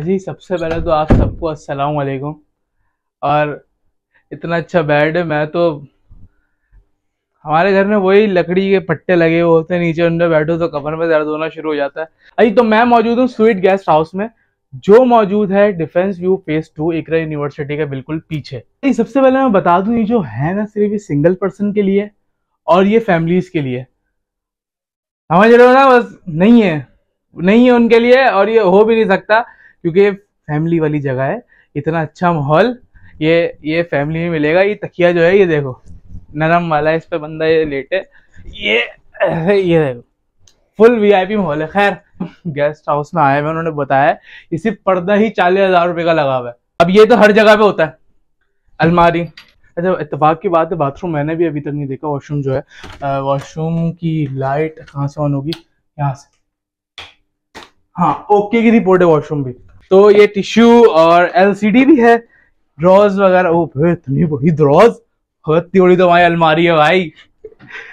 अजी सबसे पहले तो आप सबको अस्सलाम वालेकुम और इतना अच्छा बेड है मैं तो हमारे घर में वही लकड़ी के पट्टे लगे हुए होते हैं नीचे उन पर बैठो तो कमर में दर्द होना शुरू हो जाता है अजी तो मैं मौजूद हूँ स्वीट गेस्ट हाउस में जो मौजूद है डिफेंस व्यू फेस टू एक यूनिवर्सिटी के बिल्कुल पीछे सबसे पहले मैं बता दूँ ये जो है ना सिर्फ ये सिंगल पर्सन के लिए और ये फैमिलीज के लिए हमारे जो ना बस नहीं है नहीं है उनके लिए और ये हो भी नहीं सकता क्योंकि ये फैमिली वाली जगह है इतना अच्छा माहौल ये ये फैमिली में मिलेगा ये तकिया जो है ये देखो नरम वाला इस पर बंदा ये लेटे ये ये देखो फुल वीआईपी माहौल है खैर गेस्ट हाउस में आए हुए उन्होंने बताया सिर्फ पर्दा ही चालीस हजार रुपये का लगा हुआ है अब ये तो हर जगह पे होता है अलमारी अच्छा इतफाक की बात है बाथरूम मैंने भी अभी तक नहीं देखा वॉशरूम जो है वॉशरूम की लाइट कहाँ से ऑन होगी यहाँ से हाँ ओके की रिपोर्ट है वॉशरूम भी तो ये टिश्यू और एलसीडी भी है ड्रॉज वगैरह ओ भाई इतनी बड़ी ड्रॉज इतनी बड़ी तो हमारी अलमारी है भाई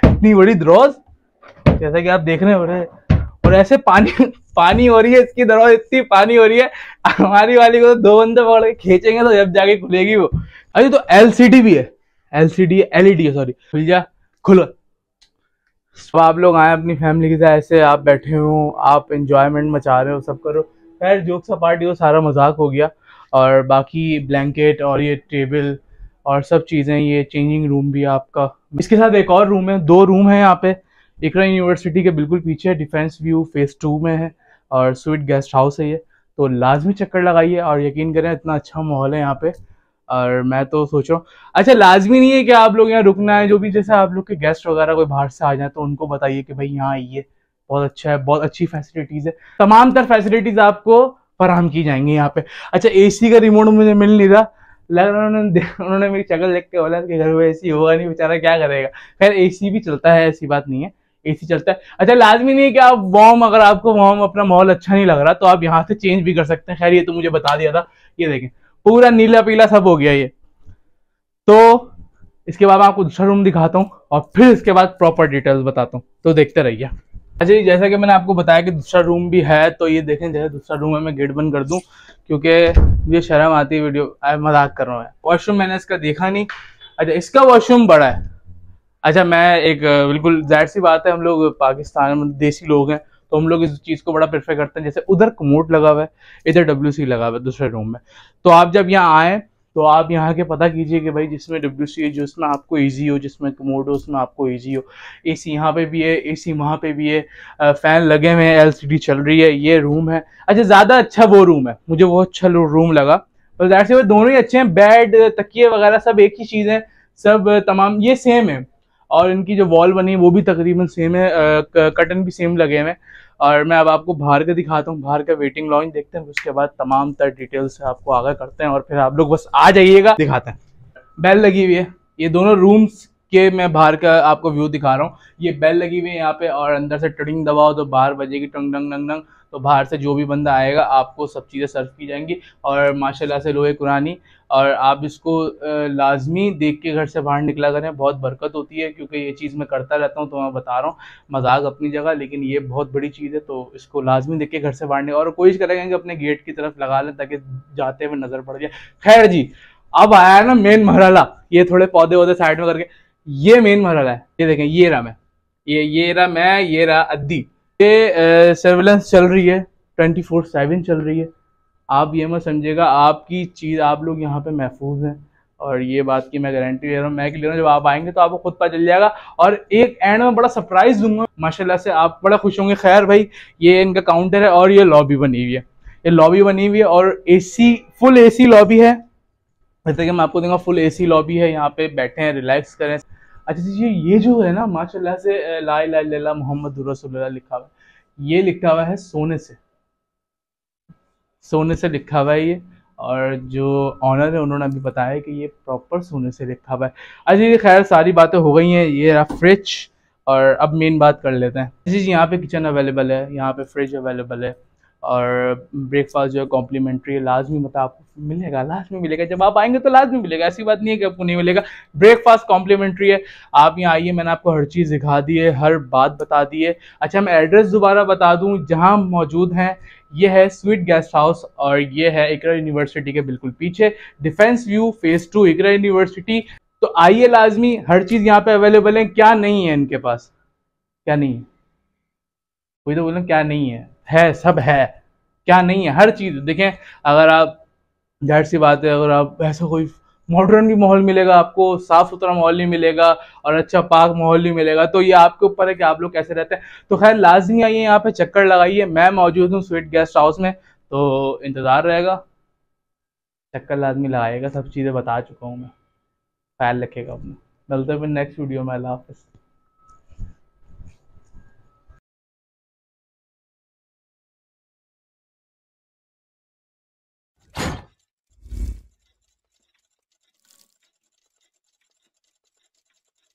इतनी बड़ी ड्रॉज जैसा कि आप देख रहे हो रहे और ऐसे पानी पानी हो रही है इसकी दरवाज इतनी पानी हो रही है हमारी वाली को तो दो बंदे पकड़ के खींचेंगे तो जब जाके खुलेगी वो अरे तो एलसीडी भी है एलसीडी एलईडी e है सॉरी खुल जा खुलो तो आप लोग आए अपनी फैमिली के साथ ऐसे आप बैठे हो आप इंजॉयमेंट मचा रहे हो सब करो खैर जोक सा पार्टी वो सारा मजाक हो गया और बाकी ब्लैंकेट और ये टेबल और सब चीज़ें ये चेंजिंग रूम भी आपका इसके साथ एक और रूम है दो रूम है यहाँ पे इकरा यूनिवर्सिटी के बिल्कुल पीछे डिफेंस व्यू फेस टू में है और स्वीट गेस्ट हाउस है ये तो लाजमी चक्कर लगाइए और यकीन करें इतना अच्छा माहौल है यहाँ पे और मैं तो सोच रहा हूँ अच्छा लाजमी नहीं है कि आप लोग यहाँ रुकना है जो भी जैसे आप लोग के गेस्ट वगैरह कोई बाहर से आ जाए तो उनको बताइए कि भाई यहाँ आइए बहुत अच्छा है बहुत अच्छी फैसिलिटीज़ है तमाम तर फैसिलिटीज़ आपको फराम की जाएंगी यहाँ पे अच्छा एसी का रिमोट मुझे मिल नहीं रहा लग रहा उन्होंने उन्होंने मेरी चकल देख के बोला कि घर में एसी होगा नहीं बेचारा क्या करेगा खैर एसी भी चलता है ऐसी बात नहीं है एसी चलता है अच्छा लाजमी नहीं है कि आप वॉम अगर आपको वॉम अपना माहौल अच्छा नहीं लग रहा तो आप यहाँ से चेंज भी कर सकते हैं खैर ये तो मुझे बता दिया था ये देखें पूरा नीला पीला सब हो गया ये तो इसके बाद मैं आपको दूसरा रूम दिखाता हूँ और फिर इसके बाद प्रॉपर डिटेल्स बताता हूँ तो देखते रहिए अच्छा जैसा कि मैंने आपको बताया कि दूसरा रूम भी है तो ये देखें जैसे दूसरा रूम है मैं गेट बंद कर दूं क्योंकि ये शर्म आती है वीडियो मजाक कर रहा हूँ वॉशरूम मैंने इसका देखा नहीं अच्छा इसका वॉशरूम बड़ा है अच्छा मैं एक बिल्कुल जाहिर सी बात है हम लोग पाकिस्तान में देसी लोग हैं तो हम लोग इस चीज़ को बड़ा प्रेफर करते हैं जैसे उधर कमोट लगा हुआ है इधर डब्ल्यू लगा हुआ है दूसरे रूम में तो आप जब यहाँ आएँ तो आप यहाँ के पता कीजिए कि भाई जिसमें डब्ल्यू सी जो उसमें आपको ईजी हो जिसमें कमोडो उसमें आपको ईजी हो ए सी यहाँ पर भी है ए सी वहाँ पर भी है फ़ैन लगे हुए हैं एल सी डी चल रही है ये रूम है अच्छा ज़्यादा अच्छा वो रूम है मुझे वो अच्छा रूम लगा और जाहिर से वो दोनों ही अच्छे हैं बेड तकिए वगैरह सब एक ही चीज़ है सब तमाम ये सेम है और इनकी जो वॉल बनी है वो भी तकरीबन सेम है कटन भी सेम लगे हुए और मैं अब आपको बाहर का दिखाता हूँ बाहर का वेटिंग लॉन्च देखते हैं उसके बाद तमाम तर डिटेल्स आपको आगा करते हैं और फिर आप लोग बस आ जाइएगा दिखाते हैं बेल लगी हुई है ये दोनों रूम्स के मैं बाहर का आपको व्यू दिखा रहा हूँ ये बेल लगी हुई है यहाँ पे और अंदर से टडिंग दबाओ तो बाहर बजेगी टंग डंग डंग डंग तो बाहर से जो भी बंदा आएगा आपको सब चीज़ें सर्व की जाएंगी और माशाल्लाह से लोहे कुरानी और आप इसको लाजमी देख के घर से बाहर निकला करें बहुत बरकत होती है क्योंकि ये चीज़ मैं करता रहता हूँ तो मैं बता रहा हूँ मजाक अपनी जगह लेकिन ये बहुत बड़ी चीज़ है तो इसको लाजमी देख के घर से बाहर निकला और कोशिश करेंगे कि अपने गेट की तरफ लगा लें ताकि जाते हुए नज़र पड़ जाए खैर जी अब आया ना मेन मरहला ये थोड़े पौधे वौधे साइड में करके ये मेन मरहला है ये देखें ये रहा मैं ये ये रहा मैं ये रहा अद्दी ये सर्वेलेंस चल रही है ट्वेंटी फोर सेवन चल रही है आप ये मत समझेगा आपकी चीज़ आप लोग यहाँ पे महफूज हैं और ये बात की मैं गारंटी दे रहा हूँ मैं ले रहा हूँ जब आप आएंगे तो आपको खुद पता चल जाएगा और एक एंड में बड़ा सरप्राइज दूंगा माशाल्लाह से आप बड़ा खुश होंगे खैर भाई ये इनका काउंटर है और ये लॉबी बनी हुई है ये लॉबी बनी हुई है और सी फुल सी लॉबी है जैसे कि मैं आपको दूंगा फुल सी लॉबी है यहाँ पे बैठे हैं रिलैक्स करें अच्छा जी अच्छा, ये जो है ना माशाल्लाह से ला ला मोहम्मद रसोल्ला लिखा हुआ है ये लिखा हुआ है सोने से सोने से लिखा हुआ है ये और जो ऑनर है उन्होंने अभी बताया कि ये प्रॉपर सोने से लिखा हुआ है अच्छा ये खैर सारी बातें हो गई हैं ये रहा फ्रिज और अब मेन बात कर लेते हैं जी अच्छा, जी यहाँ पे किचन अवेलेबल है यहाँ पे फ्रिज अवेलेबल है और ब्रेकफास्ट जो है कॉम्प्लीमेंट्री लाजमी मतलब आपको मिलेगा लाजमी मिलेगा जब आप आएंगे तो लाजमी मिलेगा ऐसी बात नहीं है कि आपको नहीं मिलेगा ब्रेकफास्ट कॉम्प्लीमेंट्री है आप यहाँ आइए मैंने आपको हर चीज़ दिखा दी है हर बात बता दी है अच्छा मैं एड्रेस दोबारा बता दूँ जहाँ मौजूद हैं ये है स्वीट गेस्ट हाउस और ये है इकरा यूनिवर्सिटी के बिल्कुल पीछे defence view phase two Iqra university तो आइए लाजमी हर चीज़ यहाँ पे अवेलेबल है क्या नहीं है इनके पास क्या नहीं है कोई तो बोलना क्या नहीं है है सब है क्या नहीं है हर चीज़ देखें अगर आप जाहिर सी बात है अगर आप ऐसा कोई मॉडर्न भी माहौल मिलेगा आपको साफ सुथरा माहौल नहीं मिलेगा और अच्छा पाक माहौल नहीं मिलेगा तो ये आपके ऊपर है कि आप लोग कैसे रहते हैं तो खैर लाजमी आइए यहाँ पे चक्कर लगाइए मैं मौजूद हूँ स्वीट गेस्ट हाउस में तो इंतज़ार रहेगा चक्कर लाजमी लगाएगा सब चीज़ें बता चुका हूँ मैं ख्याल रखेगा अपना मिलते हैं नेक्स्ट वीडियो में अल्लाह हाफ